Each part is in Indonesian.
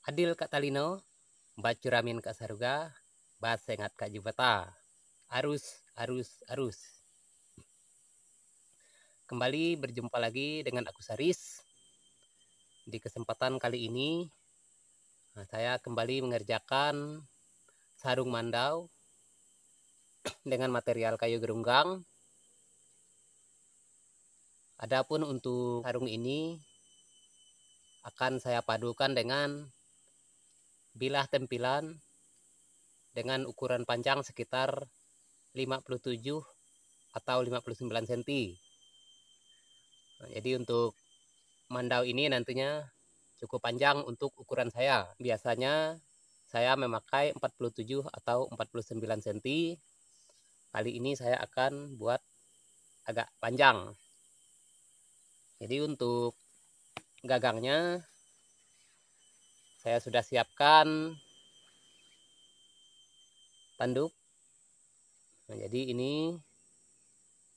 Adil Kak Talino, ramin Kak Saruga, Basengat Kak Jubata. Arus, arus, arus. Kembali berjumpa lagi dengan aku Saris. Di kesempatan kali ini, nah, saya kembali mengerjakan sarung mandau dengan material kayu gerunggang. Adapun untuk sarung ini akan saya padukan dengan bilah tempilan dengan ukuran panjang sekitar 57 atau 59 cm. Nah, jadi untuk mandau ini nantinya cukup panjang untuk ukuran saya. Biasanya saya memakai 47 atau 49 cm. Kali ini saya akan buat agak panjang. Jadi untuk gagangnya saya sudah siapkan tanduk nah, jadi ini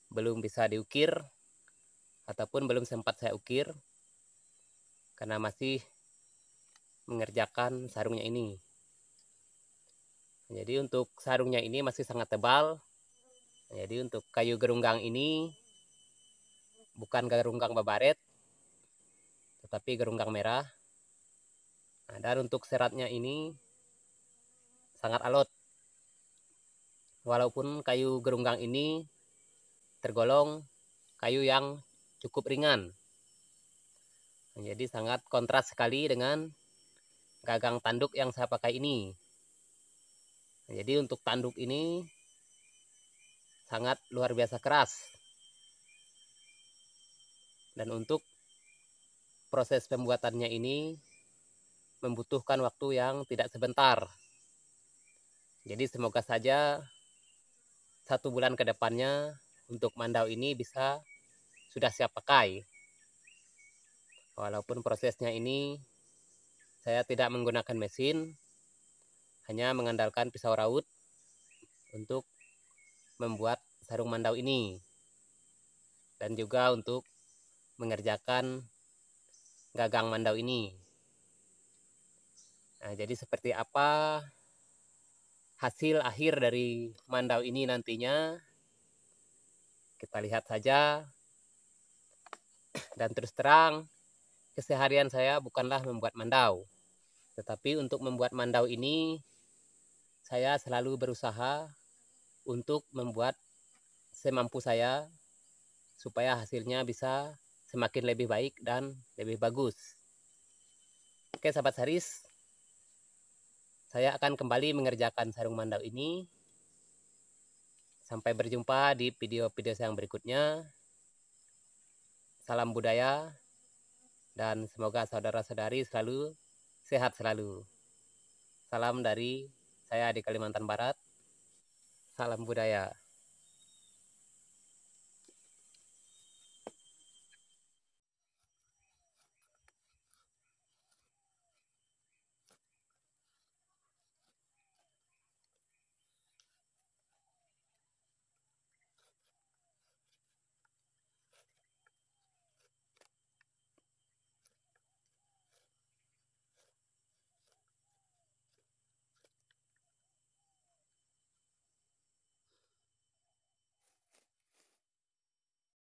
belum bisa diukir ataupun belum sempat saya ukir karena masih mengerjakan sarungnya ini nah, jadi untuk sarungnya ini masih sangat tebal nah, jadi untuk kayu gerunggang ini bukan gerunggang babaret tetapi gerunggang merah Nah, dan untuk seratnya ini sangat alot. Walaupun kayu gerunggang ini tergolong kayu yang cukup ringan. Jadi sangat kontras sekali dengan gagang tanduk yang saya pakai ini. Jadi untuk tanduk ini sangat luar biasa keras. Dan untuk proses pembuatannya ini membutuhkan waktu yang tidak sebentar. Jadi semoga saja satu bulan ke depannya untuk mandau ini bisa sudah siap pakai. Walaupun prosesnya ini saya tidak menggunakan mesin, hanya mengandalkan pisau raut untuk membuat sarung mandau ini. Dan juga untuk mengerjakan gagang mandau ini. Nah, jadi seperti apa hasil akhir dari mandau ini nantinya? Kita lihat saja. Dan terus terang, keseharian saya bukanlah membuat mandau. Tetapi untuk membuat mandau ini, saya selalu berusaha untuk membuat semampu saya supaya hasilnya bisa semakin lebih baik dan lebih bagus. Oke sahabat Haris, saya akan kembali mengerjakan sarung mandau ini. Sampai berjumpa di video-video saya yang berikutnya. Salam budaya dan semoga saudara-saudari selalu sehat selalu. Salam dari saya di Kalimantan Barat. Salam budaya.